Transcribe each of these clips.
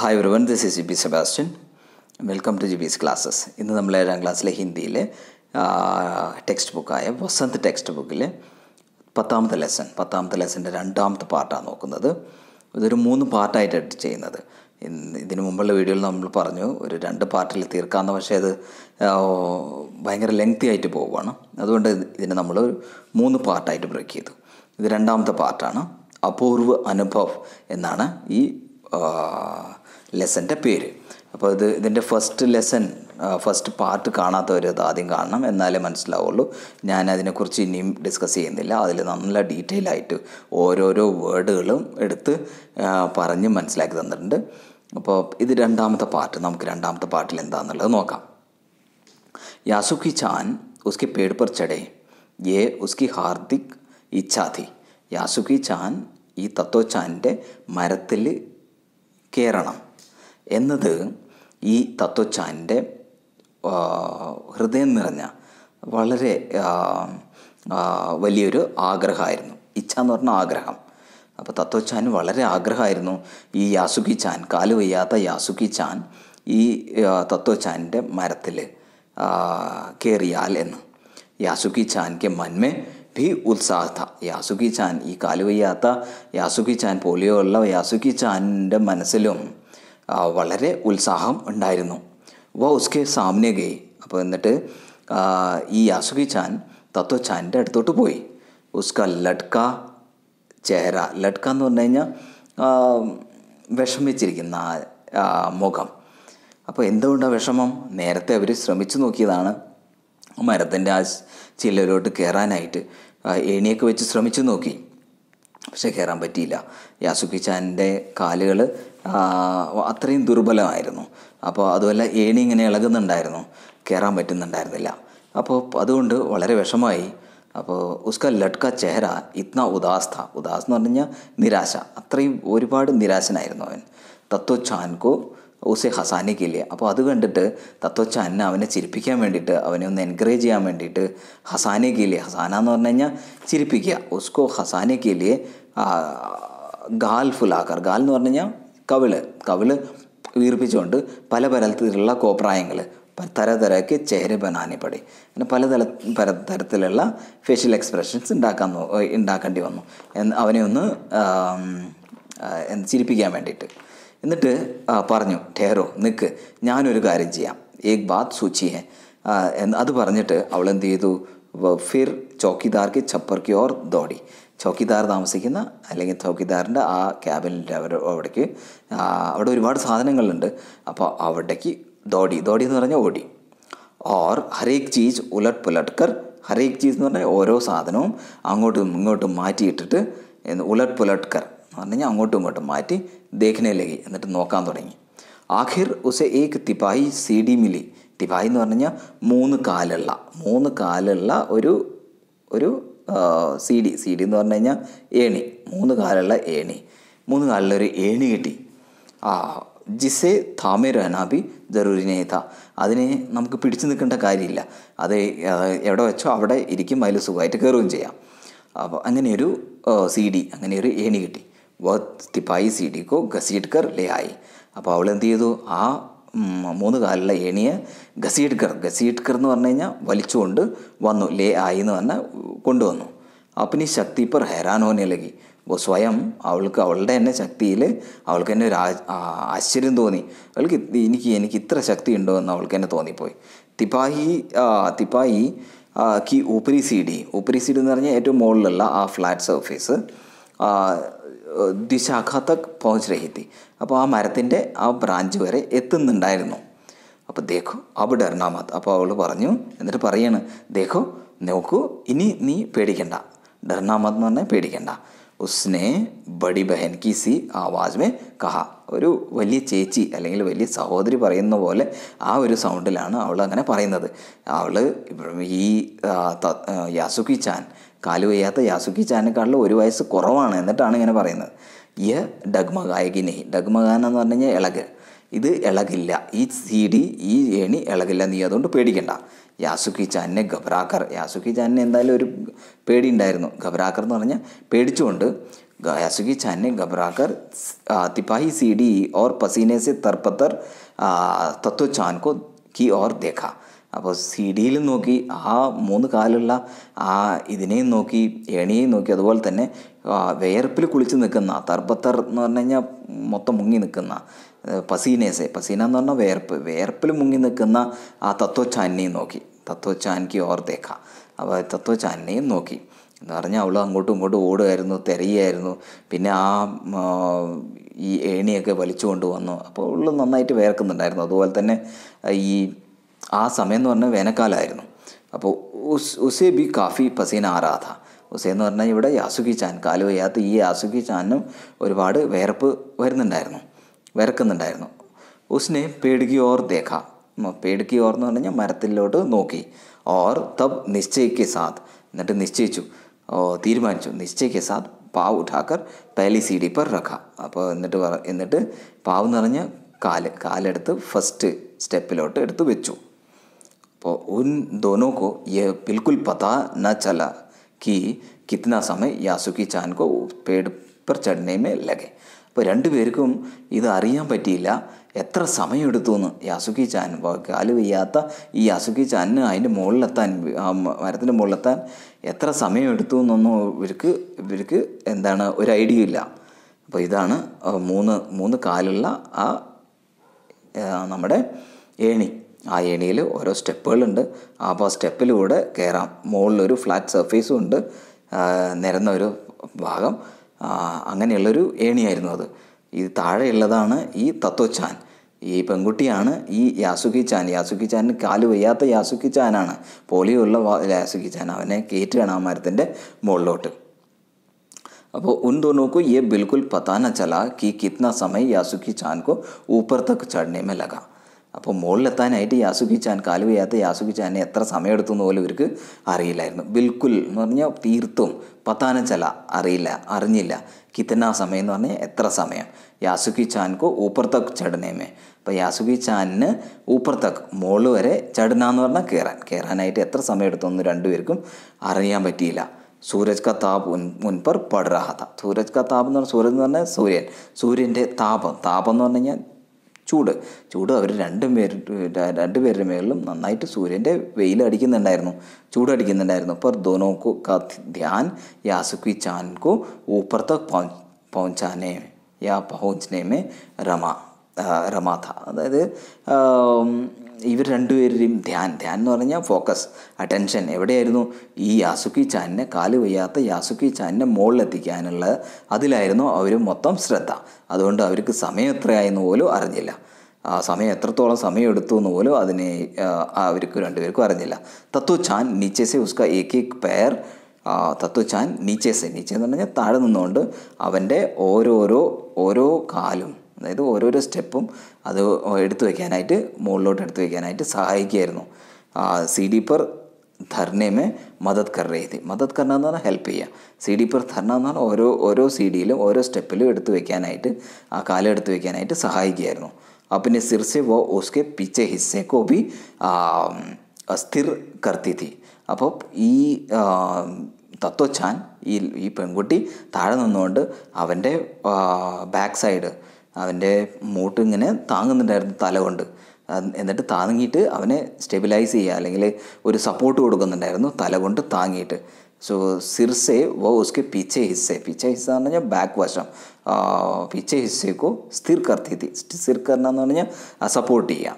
hi ഒരുവൻ this is G B Sebastian welcome to G S classes ഇന്ന് നമ്മൾ ഏഴാം ക്ലാസ്സിലെ ഹിന്ദിയിലെ ടെക്സ്റ്റ് ബുക്കായ വസന്ത് ടെക്സ്റ്റ് ബുക്കിൽ പത്താമത്തെ ലെസൺ പത്താമത്തെ ലെസൻ്റെ രണ്ടാമത്തെ പാർട്ടാണ് നോക്കുന്നത് ഇതൊരു മൂന്ന് പാർട്ടായിട്ട് ചെയ്യുന്നത് ഇതിനു മുമ്പുള്ള വീഡിയോയിൽ നമ്മൾ പറഞ്ഞു ഒരു രണ്ട് പാർട്ടിൽ തീർക്കാമെന്ന് പക്ഷേ അത് ഭയങ്കര ലെങ്തി ആയിട്ട് പോവുകയാണ് അതുകൊണ്ട് ഇതിനെ നമ്മൾ മൂന്ന് പാർട്ടായിട്ട് ബ്രേക്ക് ചെയ്തു ഇത് രണ്ടാമത്തെ പാർട്ടാണ് അപൂർവ അനുഭവ് എന്നാണ് ഈ ലെസൻ്റെ പേര് അപ്പോൾ ഇത് ഇതിൻ്റെ ഫസ്റ്റ് ലെസൺ ഫസ്റ്റ് പാർട്ട് കാണാത്തവർ അത് ആദ്യം കാണണം എന്നാലേ മനസ്സിലാവുള്ളൂ ഞാൻ അതിനെക്കുറിച്ച് ഇനിയും ഡിസ്കസ് ചെയ്യുന്നില്ല അതിൽ നല്ല ഡീറ്റെയിൽ ആയിട്ട് ഓരോരോ വേർഡുകളും എടുത്ത് പറഞ്ഞ് മനസ്സിലാക്കി തന്നിട്ടുണ്ട് അപ്പോൾ ഇത് രണ്ടാമത്തെ പാർട്ട് നമുക്ക് രണ്ടാമത്തെ പാർട്ടിൽ എന്താണെന്നുള്ളത് നോക്കാം യാസുഖി ചാൻ उसके पेड़ पर चढ़े ये उसकी हार्दिक ഇച്ഛാതി യാസുഖി ചാൻ ഈ തത്വചാൻ്റെ മരത്തിൽ കേരളം എന്നത് ഈ തത്വച്ചാൻ്റെ ഹൃദയം നിറഞ്ഞ വളരെ വലിയൊരു ആഗ്രഹമായിരുന്നു ഇച്ഛ എന്ന് പറഞ്ഞ ആഗ്രഹം അപ്പോൾ തത്വച്ചാൻ വളരെ ആഗ്രഹമായിരുന്നു ഈ യാസുഖി ചാൻ കാല് വയ്യാത്ത യാസുഖി ചാൻ ഈ തത്വച്ചാൻ്റെ മരത്തിൽ കയറിയാൽ എന്ന് യാസുഖി ചാൻ മന്മേ भी उत्साह था യാസുക്കി ചാൻ ഈ കാലുവയ്യാത്ത യാസുക്കി ചാൻ പോളിയോ ഉള്ള യാസുക്കി ചാനിൻ്റെ മനസ്സിലും വളരെ ഉത്സാഹം ഉണ്ടായിരുന്നു വ ഉസ്കെ സാമനെ ഗയി അപ്പോൾ എന്നിട്ട് ഈ യാസുക്കി ചാൻ തത്വ ചാൻ്റെ അടുത്തോട്ട് പോയി ഉസ്ക ലഡ്ക ചെഹര ലഡ്ക എന്ന് പറഞ്ഞു കഴിഞ്ഞാൽ വിഷമിച്ചിരിക്കുന്ന മുഖം അപ്പോൾ എന്തുകൊണ്ടാണ് വിഷമം നേരത്തെ അവർ ശ്രമിച്ചു നോക്കിയതാണ് മരത്തിൻ്റെ ആ ചില്ലയിലോട്ട് കയറാനായിട്ട് ഏണിയൊക്കെ വെച്ച് ശ്രമിച്ചു നോക്കി പക്ഷേ കയറാൻ പറ്റിയില്ല യാസുക്കി ചാൻ്റെ കാലുകൾ അത്രയും ദുർബലമായിരുന്നു അപ്പോൾ അതുപോലെ ഏണി ഇങ്ങനെ ഇളകുന്നുണ്ടായിരുന്നു കയറാൻ പറ്റുന്നുണ്ടായിരുന്നില്ല അപ്പോൾ അതുകൊണ്ട് വളരെ വിഷമായി അപ്പോൾ ഉസ്ക ലഡ്ക ചെഹര ഇത്ന ഉദാസ്ഥ ഉദാസ് എന്ന് പറഞ്ഞു കഴിഞ്ഞാൽ നിരാശ അത്രയും ഒരുപാട് നിരാശനായിരുന്നു അവൻ തത്വ ചാൻകോ ഊസെ ഹസാനയ്ക്ക് അപ്പോൾ അത് കണ്ടിട്ട് തത്വച്ച അന്ന അവനെ ചിരിപ്പിക്കാൻ വേണ്ടിയിട്ട് അവനെ ഒന്ന് എൻകറേജ് ചെയ്യാൻ വേണ്ടിയിട്ട് ഹസാനയ്ക്ക് ഹസാന എന്ന് പറഞ്ഞു കഴിഞ്ഞാൽ ചിരിപ്പിക്കുക ഉസ്കോ ഹസാനയ്ക്ക് ഇല്ലേ ഗാൽ ഫുലാക്കർ ഗാൽ എന്ന് പറഞ്ഞു കഴിഞ്ഞാൽ കവിള് കവിള് വീർപ്പിച്ചുകൊണ്ട് പല പലതരത്തിലുള്ള കോപ്രായങ്ങൾ തരതരക്ക് ചേര ബനാനിപ്പടി അങ്ങനെ പലതര പല തരത്തിലുള്ള ഫേഷ്യൽ എക്സ്പ്രഷൻസ് ഉണ്ടാക്കാൻ ഉണ്ടാക്കേണ്ടി വന്നു അവനെ ഒന്ന് ചിരിപ്പിക്കാൻ വേണ്ടിയിട്ട് എന്നിട്ട് പറഞ്ഞു ടേറോ നിൽക്ക് ഞാനൊരു കാര്യം ചെയ്യാം ഏ ബാത് സൂചി ഹെ അത് പറഞ്ഞിട്ട് അവൾ എന്ത് ചെയ്തു ഫിർ ചോക്കിദാർക്ക് ചപ്പർക്ക് ഓർ ദോടി ചോക്കിദാർ താമസിക്കുന്ന അല്ലെങ്കിൽ ചോക്കിദാറിൻ്റെ ആ ക്യാബിനിൻ്റെ അവർ അവിടേക്ക് അവിടെ ഒരുപാട് സാധനങ്ങളുണ്ട് അപ്പോൾ അവിടേക്ക് ദോടി ദോടി എന്ന് പറഞ്ഞാൽ ഓടി ഓർ ഹരേക് ചീസ് ഉലട്ട് പുലട്ട് ഹരേക് ചീസ് എന്ന് പറഞ്ഞാൽ ഓരോ സാധനവും അങ്ങോട്ടും ഇങ്ങോട്ടും മാറ്റിയിട്ടിട്ട് ഉലട്ട് പുലട്ട് എന്ന് പറഞ്ഞു അങ്ങോട്ടും ഇങ്ങോട്ടും മാറ്റി ദേഖിനെ ലഗി എന്നിട്ട് നോക്കാൻ തുടങ്ങി ആഖിർ ഉസെ ഏക് തിപായി സി ഡി മിലി തിപായി എന്ന് പറഞ്ഞു കഴിഞ്ഞാൽ മൂന്ന് കാലുള്ള മൂന്ന് കാലുള്ള ഒരു ഒരു സി ഡി സി ഡി എന്ന് പറഞ്ഞു കഴിഞ്ഞാൽ ഏണി മൂന്ന് കാലുള്ള ഏണി മൂന്ന് കാലുള്ള ഒരു ഏണി കിട്ടി ആ ജിസെ താമേ റഹനാബി ജറൂരിനേത അതിനെ നമുക്ക് പിടിച്ചു നിൽക്കേണ്ട കാര്യമില്ല അത് എവിടെ വെച്ചോ അവിടെ ഇരിക്കും അതിൽ സുഖമായിട്ട് കയറുകയും ചെയ്യാം അപ്പോൾ അങ്ങനെയൊരു സി ഡി അങ്ങനെയൊരു ഏണി കിട്ടി വ തിപ്പായി സീഡിക്കോ ഘസീഡ്കർ ലേ ആയി അപ്പോൾ അവൾ എന്ത് ചെയ്തു ആ മൂന്ന് കാലിലെ ഏണിയെ ഘസീഡ്കർ ഘസീഡ്കർ എന്ന് പറഞ്ഞു കഴിഞ്ഞാൽ വലിച്ചുകൊണ്ട് വന്നു ലേ ആയി എന്ന് പറഞ്ഞാൽ കൊണ്ടുവന്നു അപ്പം ഈ ശക്തി ഇപ്പം ഹെറാനോനെ ലഗി സ്വയം അവൾക്ക് അവളുടെ തന്നെ ശക്തിയിൽ അവൾക്ക് തന്നെ ഒരു ആശ്ചര്യം തോന്നി അവൾക്ക് എനിക്ക് എനിക്ക് ഇത്ര ശക്തി ഉണ്ടോ എന്ന് അവൾക്ക് തന്നെ തോന്നിപ്പോയി തിപ്പാഹി തിപ്പായി കി ഉപരി സീഡി ഉപരി സീഡി എന്ന് പറഞ്ഞാൽ ഏറ്റവും മുകളിലുള്ള ആ ഫ്ലാറ്റ് സർഫേസ് ദ്വിശാഖ തക് പहुँच रही थी അപ്പോൾ ആ മരത്തിൻ്റെ ആ ബ്രാഞ്ച് വരെ എത്തുന്നുണ്ടായിരുന്നു അപ്പോൾ ദേഖോ അവിടെ ഡർണാമത്ത് അപ്പോൾ അവൾ പറഞ്ഞു എന്നിട്ട് പറയാണ് ദേഖോ നോക്കൂ ഇനി നീ പേടിക്കണ്ട ഡർണാമത്ത് എന്ന് പറഞ്ഞാൽ പേടിക്കണ്ട ഉസ്നെ ബഡി ബഹൻ കി സി ആവാസ് മേ കഹ ഒരു വലിയ ചേച്ചി അല്ലെങ്കിൽ വലിയ സഹോദരി പറയുന്ന പോലെ ആ ഒരു സൗണ്ടിലാണ് അവൾ അങ്ങനെ പറയുന്നത് അവൾ ഈ യാസുക്കി ചാൻ കാല് വയ്യാത്ത യാസുക്കി ചാനക്കാളിൽ ഒരു വയസ്സ് കുറവാണ് എന്നിട്ടാണ് ഇങ്ങനെ പറയുന്നത് യ ഡഗ്മഗായകിനെ ഡഗ്മഗാന എന്ന് പറഞ്ഞു കഴിഞ്ഞാൽ ഇളക് ഇത് ഇളകില്ല ഈ സി ഡി ഈ ഏണി ഇളകില്ല നീ അതുകൊണ്ട് പേടിക്കണ്ട യാസുക്കി ചാനിനെ ഖബ്രാക്കർ യാസുക്കി ചാനെ എന്തായാലും ഒരു പേടി ഉണ്ടായിരുന്നു ഖബ്രാക്കർ എന്ന് പറഞ്ഞാൽ പേടിച്ചുകൊണ്ട് യാസുക്കി ചാനിനെ ഖബ്രാക്കർ തിപ്പാഹി സി ഡി ഓർ പസീനെ തർപ്പത്തർ തത്വ ചാൻകോ കി ഓർ ദേഖ അപ്പോൾ സി ഡിയിലും നോക്കി ആ മൂന്ന് കാലുള്ള ആ ഇതിനെയും നോക്കി ഏണിയെയും നോക്കി അതുപോലെ തന്നെ വേർപ്പിൽ കുളിച്ച് നിൽക്കുന്ന തർബത്തർ എന്ന് പറഞ്ഞു കഴിഞ്ഞാൽ മൊത്തം മുങ്ങി നിൽക്കുന്ന പസീനേസെ പസീന എന്ന് പറഞ്ഞാൽ വേർപ്പ് വേർപ്പിൽ മുങ്ങി നിൽക്കുന്ന ആ തത്വച്ചാനിനെയും നോക്കി തത്വചാനിക്ക് ഓർത്തേക്കാം അപ്പോൾ തത്വച്ചാനിനെയും നോക്കി എന്ന് പറഞ്ഞാൽ അവൾ അങ്ങോട്ടും ഇങ്ങോട്ടും ഓടുമായിരുന്നു തിരയായിരുന്നു പിന്നെ ആ ഈ ഏണിയൊക്കെ വലിച്ചുകൊണ്ട് വന്നു അപ്പോൾ അവൾ നന്നായിട്ട് വേർക്കുന്നുണ്ടായിരുന്നു അതുപോലെ തന്നെ ഈ ആ സമയം എന്ന് പറഞ്ഞാൽ വേനൽക്കാലമായിരുന്നു അപ്പോൾ ഉസ് ഉസേ ബി കാഫി പസീന ആ രാ ഉസേ എന്ന് പറഞ്ഞാൽ ഇവിടെ യാസുഖി ചാൻ കാലു വയ്യാത്ത ഈ യാസുഖി ചാനും ഒരുപാട് വേർപ്പ് വരുന്നുണ്ടായിരുന്നു വിറക്കുന്നുണ്ടായിരുന്നു ഉസ്നെ പേടുകി ഓർ ദേഖ പേടുക്കി ഓർ എന്ന് പറഞ്ഞാൽ മരത്തിലോട്ട് നോക്കി ഓർ തബ് നിശ്ചയിക്ക് സാദ് എന്നിട്ട് നിശ്ചയിച്ചു തീരുമാനിച്ചു നിശ്ചയിക്ക് സാദ് പാവ് ഉഠാക്കർ സി ഡി പർ റഖ അപ്പോൾ എന്നിട്ട് എന്നിട്ട് പാവ് എന്ന് പറഞ്ഞാൽ കാല് കാലെടുത്ത് ഫസ്റ്റ് സ്റ്റെപ്പിലോട്ട് എടുത്ത് വെച്ചു तो उन दोनों को यह बिल्कुल पता न चला कि കിത്തുന്ന സമയം യാസുക്കി ചാൻകോ പേട് പെർ ചടനയുമേ ലഗെ അപ്പോൾ രണ്ടുപേർക്കും ഇത് അറിയാൻ പറ്റിയില്ല എത്ര സമയമെടുത്തു എന്ന് യാസുക്കി ചാൻ കാല് വയ്യാത്ത ഈ യാസുക്കി ചാനിന് അതിൻ്റെ മുകളിലെത്താൻ ആ മരത്തിൻ്റെ മുകളിലെത്താൻ എത്ര സമയമെടുത്തു എന്നൊന്നും ഇവർക്ക് ഇവർക്ക് എന്താണ് ഒരു ഐഡിയ ഇല്ല അപ്പോൾ ഇതാണ് മൂന്ന് മൂന്ന് കാലുള്ള ആ നമ്മുടെ ഏണി ആ ഏണിയിൽ ഓരോ സ്റ്റെപ്പുകളുണ്ട് അപ്പോൾ ആ സ്റ്റെപ്പിലൂടെ കയറാം മുകളിലൊരു ഫ്ലാറ്റ് സർഫേസും ഉണ്ട് നിരന്ന ഒരു ഭാഗം അങ്ങനെയുള്ളൊരു ഏണിയായിരുന്നു അത് ഈ താഴെയുള്ളതാണ് ഈ തത്വചാൻ ഈ പെൺകുട്ടിയാണ് ഈ യാസുഖി ചാൻ യാസുഖി ചാനിന് കാല് വയ്യാത്ത യാസുഖി ചാനാണ് പോളിയോ ഉള്ള യാസുഖി ചാൻ അവനെ കയറ്റുകയാണ് ആ മരത്തിൻ്റെ മുകളിലോട്ട് അപ്പോൾ ഉൻ दोनों को ये बिल्कुल पता न चला कि कितना समय यासुकी चांद को ऊपर तक चढ़ने में लगा അപ്പോൾ മുകളിലെത്താനായിട്ട് യാസുഖിച്ചാൻ ചാൻ കാല് വയ്യാത്ത എത്ര സമയമെടുത്തു എന്ന് പോലും ഇവർക്ക് അറിയില്ലായിരുന്നു ബിൽക്കുൽ എന്ന് പറഞ്ഞാൽ തീർത്തും പത്താന അറിയില്ല അറിഞ്ഞില്ല കിത്തന സമയം എന്ന് പറഞ്ഞാൽ എത്ര സമയം യാസുഖി ചാൻകോ ഊപ്പർ ചടനേമേ അപ്പോൾ യാസുഖി ചാനിന് ഊപ്പർ തക് മോള് വരെ ചടന എന്ന് പറഞ്ഞാൽ കയറാൻ കയറാനായിട്ട് എത്ര സമയം എടുത്തൊന്നും രണ്ടുപേർക്കും അറിയാൻ പറ്റിയില്ല സൂരജ് ക താപ് ഉൻ മുൻ പർ സൂരജ് ക താപ് എന്ന് പറഞ്ഞാൽ സൂരജ് എന്ന് പറഞ്ഞാൽ സൂര്യൻ സൂര്യൻ്റെ താപം താപം എന്ന് പറഞ്ഞു കഴിഞ്ഞാൽ ചൂട് ചൂട് അവർ രണ്ടും പേര് രണ്ട് പേരുടെ മേളിലും നന്നായിട്ട് സൂര്യൻ്റെ വെയിൽ അടിക്കുന്നുണ്ടായിരുന്നു ചൂട് അടിക്കുന്നുണ്ടായിരുന്നു അപ്പോൾ ദോനോക്കു കാ ധ്യാൻ യാസുക്കി ചാൻകു ഊപ്പർ പൗഞ്ചാനേ യാ പൗഞ്ചനെ മേ രമ രമാഥ അതായത് ഇവർ രണ്ടുപേരുടെയും ധ്യാൻ ധ്യാൻ എന്ന് പറഞ്ഞാൽ ഫോക്കസ് അറ്റൻഷൻ എവിടെയായിരുന്നു ഈ യാസുക്കി ചാനിനെ കാല് വയ്യാത്ത യാസുക്കി ചാനിനെ മുകളിലെത്തിക്കാനുള്ള അതിലായിരുന്നു അവർ മൊത്തം ശ്രദ്ധ അതുകൊണ്ട് അവർക്ക് സമയം എത്രയായെന്ന് പോലും അറിഞ്ഞില്ല ആ സമയം എത്രത്തോളം സമയം എടുത്തു എന്ന് പോലും അതിനെ അവർക്ക് രണ്ടുപേർക്കും അറിഞ്ഞില്ല തത്വ ചാൻ നീച്ചേസെ ഉസ്ക ഏക് ഏക് തത്വ ചാൻ നീച്ചേസെ നീച്ചെ എന്ന് പറഞ്ഞാൽ താഴെ നിന്നുകൊണ്ട് അവൻ്റെ ഓരോരോ ഓരോ കാലും അതായത് ഓരോരോ സ്റ്റെപ്പും അത് എടുത്തു വയ്ക്കാനായിട്ട് മുകളിലോട്ട് എടുത്തു വയ്ക്കാനായിട്ട് സഹായിക്കുമായിരുന്നു സി ഡി പർ ധർണേമേ മദത് കർ രഹി മദത് കർണ എന്ന് പറഞ്ഞാൽ ഹെൽപ്പ് ചെയ്യുക സി ഡി പർ ധർണ എന്ന് പറഞ്ഞാൽ ഓരോ ഓരോ സി ഡിയിലും ഓരോ സ്റ്റെപ്പിലും എടുത്തു വയ്ക്കാനായിട്ട് ആ കാലം എടുത്തു വയ്ക്കാനായിട്ട് സഹായിക്കുമായിരുന്നു अपने പിന്നെ സിർസെ വോ ഓസ്കെ पीछे ഹിസ്സെ കോപി भी സ്ഥിർ അപ്പോൾ ഈ തത്വച്ചാൻ ഈ ഈ പെൺകുട്ടി താഴെ നിന്നുകൊണ്ട് അവൻ്റെ ബാക്ക് സൈഡ് അവൻ്റെ മൂട്ട് ഇങ്ങനെ താങ്ങുന്നുണ്ടായിരുന്നു തല കൊണ്ട് എന്നിട്ട് താങ്ങിയിട്ട് അവനെ സ്റ്റെബിലൈസ് ചെയ്യുക അല്ലെങ്കിൽ ഒരു സപ്പോർട്ട് കൊടുക്കുന്നുണ്ടായിരുന്നു തല കൊണ്ട് താങ്ങിയിട്ട് സോ സിർസെ വോ ഉസ്കെ പീച്ചെ ഹിസ്സെ പീച്ചെ ഹിസ്സ എന്ന് പറഞ്ഞാൽ ബാക്ക് വശം പീച്ചെ ഹിസ്സേക്കോ സ്ഥിർ കർത്തി സ്ഥിർ കർണ എന്ന് പറഞ്ഞാൽ സപ്പോർട്ട് ചെയ്യുക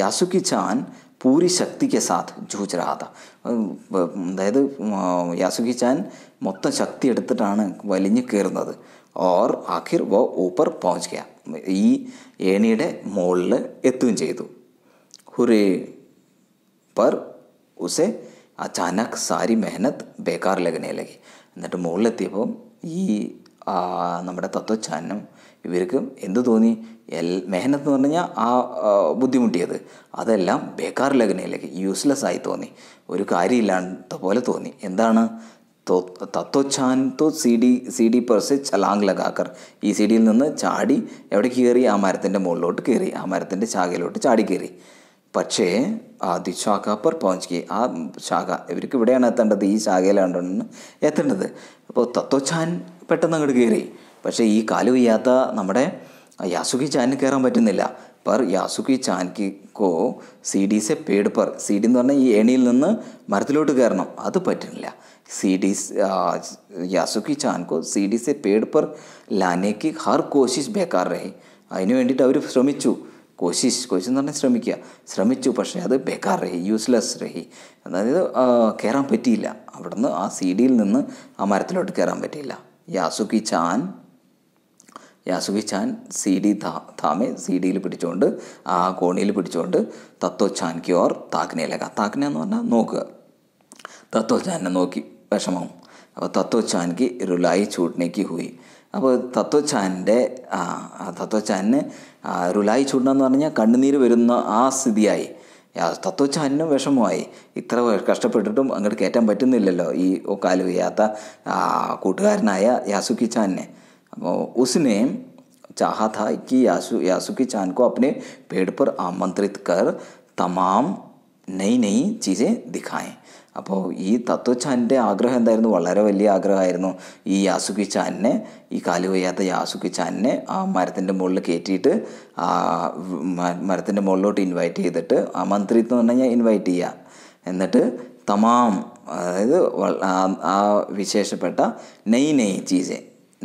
യാസുക്കി ചാൻ പൂരി ശക്തിക്ക് സാത്ത് ജൂജ് രാധ അതായത് യാസുഖി ചാൻ മൊത്തം ശക്തി എടുത്തിട്ടാണ് വലിഞ്ഞു കയറുന്നത് ഓർ ആഖിർ വോ ഊപ്പർ പോഞ്ച് ഗ്യാ ഈ ഏണിയുടെ മുകളിൽ എത്തുകയും ചെയ്തു ഹുറേ പർ ഉസെ അച്ചാനക് സാരി മെഹനത്ത് ബേക്കാർ ലഗ്നേ ലഗി എന്നിട്ട് മുകളിലെത്തിയപ്പം ഈ നമ്മുടെ തത്വചാനം ഇവർക്ക് എന്ത് തോന്നി എൽ മെഹനത്ത് എന്ന് പറഞ്ഞു കഴിഞ്ഞാൽ ആ ബുദ്ധിമുട്ടിയത് അതെല്ലാം ബേക്കാർ ലഗ്നയിലേക്ക് യൂസ്ലെസ് ആയി തോന്നി ഒരു കാര്യമില്ലാത്ത പോലെ തോന്നി എന്താണ് തോത്ത തത്തോ ചാൻതോ സി ഡി സി ഡി പേഴ്സ് ചലാങ് ലഗാക്കർ ഈ സി ഡിയിൽ നിന്ന് ചാടി എവിടെ കയറി ആ മരത്തിൻ്റെ മുകളിലോട്ട് കയറി ആ മരത്തിൻ്റെ ശാഖയിലോട്ട് ചാടി കയറി പക്ഷേ ആ ദിശാഖ പെർ പൗഞ്ച് ആ ശാഖ ഇവർക്ക് ഇവിടെയാണ് എത്തേണ്ടത് ഈ ശാഖയിലാണ് എത്തേണ്ടത് അപ്പോൾ തത്വച്ഛാൻ പെട്ടെന്ന് അങ്ങോട്ട് കയറി പക്ഷേ ഈ കാലു വയ്യാത്ത നമ്മുടെ യാസുഖി ചാനിന് കയറാൻ പറ്റുന്നില്ല പെർ യാസുഖി ചാൻകി കോ സി ഡി സെ പേഡ് പെർ സി ഡി എന്ന് പറഞ്ഞാൽ ഈ എണിയിൽ നിന്ന് മരത്തിലോട്ട് കയറണം അത് പറ്റുന്നില്ല सीढ़ी यासुकी चान को सीढ़ी से पेड़ पर लाने की हर कोशिश बेकार रही അതിനു വേണ്ടിയിട്ട് അവർ ശ്രമിച്ചു കോശിഷ് കോശിഷ് എന്ന് പറഞ്ഞാൽ ശ്രമിക്കുക ശ്രമിച്ചു പക്ഷേ അത് ബേക്കാർ രഹി യൂസ്ലെസ് രഹി അതായത് കയറാൻ പറ്റിയില്ല അവിടുന്ന് ആ സീഡിയിൽ നിന്ന് ആ മരത്തിലോട്ട് കയറാൻ പറ്റിയില്ല യാസുക്കി ചാൻ യാസുഖി ചാൻ സി ഡി താ താമെ സി ഡിയിൽ പിടിച്ചുകൊണ്ട് ആ കോണിയിൽ പിടിച്ചുകൊണ്ട് തത്വ ചാൻ കി ഓർ താക്നയിലേക്കാം താക്ന എന്ന് പറഞ്ഞാൽ നോക്കുക തത്വ ചാനെ നോക്കി വിഷമം അപ്പോൾ തത്വചാൻക്ക് രുലായി ചൂടിനേക്ക് ഹൂയി അപ്പോൾ തത്വച്ചാൻ്റെ തത്വചാനിന് രുലായി ചൂടണം എന്ന് പറഞ്ഞാൽ കണ്ണുനീര് വരുന്ന ആ സ്ഥിതിയായി തത്വച്ചാനും വിഷമമായി ഇത്ര കഷ്ടപ്പെട്ടിട്ടും അങ്ങോട്ട് കയറ്റാൻ പറ്റുന്നില്ലല്ലോ ഈ കാലു വയ്യാത്ത കൂട്ടുകാരനായ യാസുക്കി ചാനെ അപ്പോൾ ഉസിനെയും चाहा യാസു യാസുക്കി ചാൻകോ यासुकी चांद को अपने पेड़ पर आमंत्रित कर तमाम नई അപ്പോൾ ഈ തത്വച്ചാൻ്റെ ആഗ്രഹം എന്തായിരുന്നു വളരെ വലിയ ആഗ്രഹമായിരുന്നു ഈ യാസുക്കി ചാനിനെ ഈ കാലു വയ്യാത്ത യാസുക്കി ചാനിനെ ആ മരത്തിൻ്റെ മുകളിൽ കയറ്റിയിട്ട് ആ മരത്തിൻ്റെ മുകളിലോട്ട് ഇൻവൈറ്റ് ചെയ്തിട്ട് ആ മന്ത്രി എന്ന് പറഞ്ഞു കഴിഞ്ഞാൽ ഇൻവൈറ്റ് ചെയ്യുക എന്നിട്ട് തമാം അതായത് ആ വിശേഷപ്പെട്ട നെയ് നെയ് ചീസേ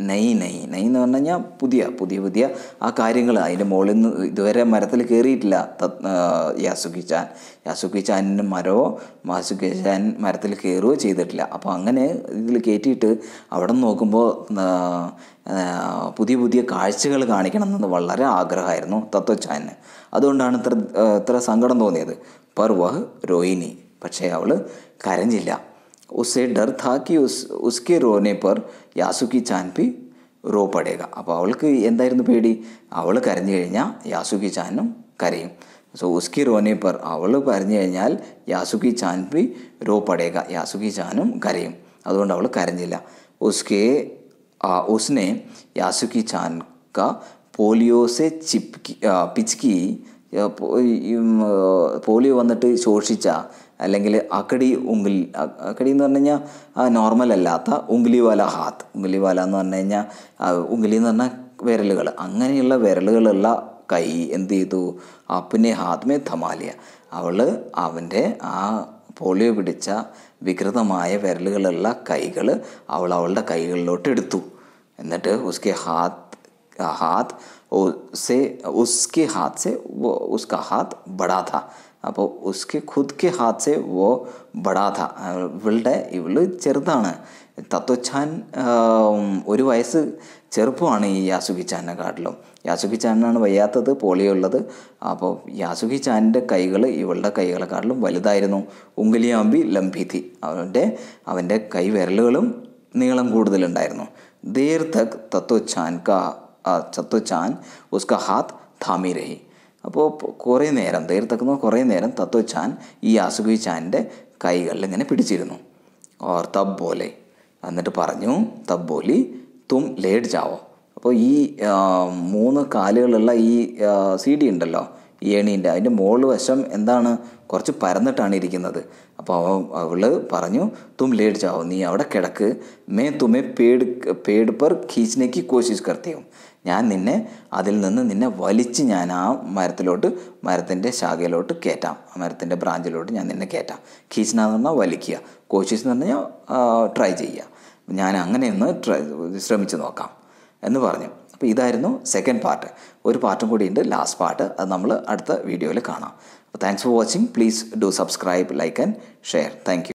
നൈ നൈ നൈ എന്ന് പറഞ്ഞു കഴിഞ്ഞാൽ പുതിയ പുതിയ പുതിയ ആ കാര്യങ്ങൾ അതിൻ്റെ മുകളിൽ നിന്ന് ഇതുവരെ മരത്തിൽ കയറിയിട്ടില്ല യാസുക്കി ചാൻ യാസുക്കി ചാനിൻ്റെ മരമോ ചാൻ മരത്തിൽ കയറുകയോ ചെയ്തിട്ടില്ല അപ്പോൾ അങ്ങനെ ഇതിൽ കയറ്റിയിട്ട് അവിടെ നോക്കുമ്പോൾ പുതിയ പുതിയ കാഴ്ചകൾ കാണിക്കണം എന്നത് വളരെ ആഗ്രഹമായിരുന്നു തത്വച്ചാന് അതുകൊണ്ടാണ് ഇത്ര ഇത്ര സങ്കടം തോന്നിയത് പർവഹ് രോഹിണി പക്ഷേ അവൾ കരഞ്ഞില്ല उसे डर था कि उस उसके रोने पर यासुकी യാസുക്കി ചാൻപി റോ പടയുക അപ്പോൾ അവൾക്ക് എന്തായിരുന്നു പേടി അവൾ കരഞ്ഞു കഴിഞ്ഞാൽ യാസുക്കി ചാനും കരയും സോ ഉസ്കി റോനെ പർ അവൾ പറഞ്ഞു കഴിഞ്ഞാൽ യാസുക്കി ചാൻപി റോ പടയുക യാസുക്കി ചാനും കരയും അതുകൊണ്ട് അവൾ കരഞ്ഞില്ല ഉസ്കെ ഉസ്നെ യാസുക്കി ചാൻ കാ പോളിയോ സെ ചിപ്കി പിച്ച്കി പോളിയോ വന്നിട്ട് ശോഷിച്ച അല്ലെങ്കിൽ അക്കടി ഉങ്കിൽ അക്കടി എന്ന് പറഞ്ഞു കഴിഞ്ഞാൽ നോർമൽ അല്ലാത്ത ഉങ്കിലി വാല ഹാത്ത് ഉങ്കിലി വാല എന്ന് പറഞ്ഞു കഴിഞ്ഞാൽ ഉങ്കിലി എന്ന് പറഞ്ഞാൽ വിരലുകൾ അങ്ങനെയുള്ള വിരലുകളുള്ള കൈ എന്ത് ചെയ്തു അപ്പിനെ ഹാത്മേ ധമാലിയ അവൾ അവൻ്റെ ആ പോളിയോ പിടിച്ച വികൃതമായ വിരലുകളുള്ള കൈകൾ അവൾ അവളുടെ കൈകളിലോട്ട് എടുത്തു എന്നിട്ട് ഉസ്കെ ഹാത്ത് ഹാത്ത് से उसके हाथ से वो उसका हाथ बड़ा था അപ്പോൾ ഉസ്കെ ഖുദ് കെ ഹാത്ത് സെ വോ ബടാ ത ഇവളുടെ ഇവള് ചെറുതാണ് തത്വച്ചാൻ ഒരു വയസ്സ് ചെറുപ്പമാണ് ഈ യാസുഖി ചാനെ കാട്ടിലും യാസുഖി ചാനാണ് വയ്യാത്തത് പോളിയോ ഉള്ളത് അപ്പോൾ യാസുഖി ചാനിൻ്റെ കൈകൾ ഇവളുടെ കൈകളെക്കാട്ടിലും വലുതായിരുന്നു ഉങ്കലിയാമ്പി ലംഭിതി അവൻ്റെ അവൻ്റെ കൈവിരലുകളും നീളം കൂടുതലുണ്ടായിരുന്നു ദീർ തക് തത്വച്ചാൻ കാ ചത്തു ചാൻ ഉസ്ക ഹാത്ത് ഥാമി രഹി അപ്പോൾ കുറേ നേരം തീർത്തക്കുന്ന കുറേ നേരം തത്വ ചാൻ ഈ അസുഖി ചാൻ്റെ കൈകളിൽ ഇങ്ങനെ പിടിച്ചിരുന്നു ഓർ തബ് ബോലെ എന്നിട്ട് പറഞ്ഞു തബ് ബോലി തും ലേഡ് ചാവോ അപ്പോൾ ഈ മൂന്ന് കാലുകളുള്ള ഈ സി ഡി ഉണ്ടല്ലോ ഏണീൻ്റെ അതിൻ്റെ മുകളിൽ വശം എന്താണ് കുറച്ച് പരന്നിട്ടാണ് ഇരിക്കുന്നത് അപ്പോൾ അവ അവൾ പറഞ്ഞു തും ലേറ്റ് ചാവോ നീ അവിടെ കിടക്ക് മേ തുമേ പേട് പേട് പർ ഖീച്ചിനേക്ക് കോശിഷ് കർത്തിയും ഞാൻ നിന്നെ അതിൽ നിന്ന് നിന്നെ വലിച്ച് ഞാൻ ആ മരത്തിലോട്ട് മരത്തിൻ്റെ ശാഖയിലോട്ട് കയറ്റാം ആ മരത്തിൻ്റെ ബ്രാഞ്ചിലോട്ട് ഞാൻ നിന്നെ കയറ്റാം ഖീച്ചന പറഞ്ഞാൽ വലിക്കുക കോശിഷ് എന്ന് പറഞ്ഞാൽ ട്രൈ ചെയ്യുക ഞാൻ അങ്ങനെ ഒന്ന് ട്രൈ ശ്രമിച്ചു നോക്കാം എന്ന് പറഞ്ഞു അപ്പോൾ ഇതായിരുന്നു സെക്കൻഡ് പാർട്ട് ഒരു പാർട്ടും കൂടി ഉണ്ട് ലാസ്റ്റ് പാർട്ട് അത് നമ്മൾ അടുത്ത വീഡിയോയിൽ കാണാം അപ്പോൾ thanks for watching please do subscribe like and share thank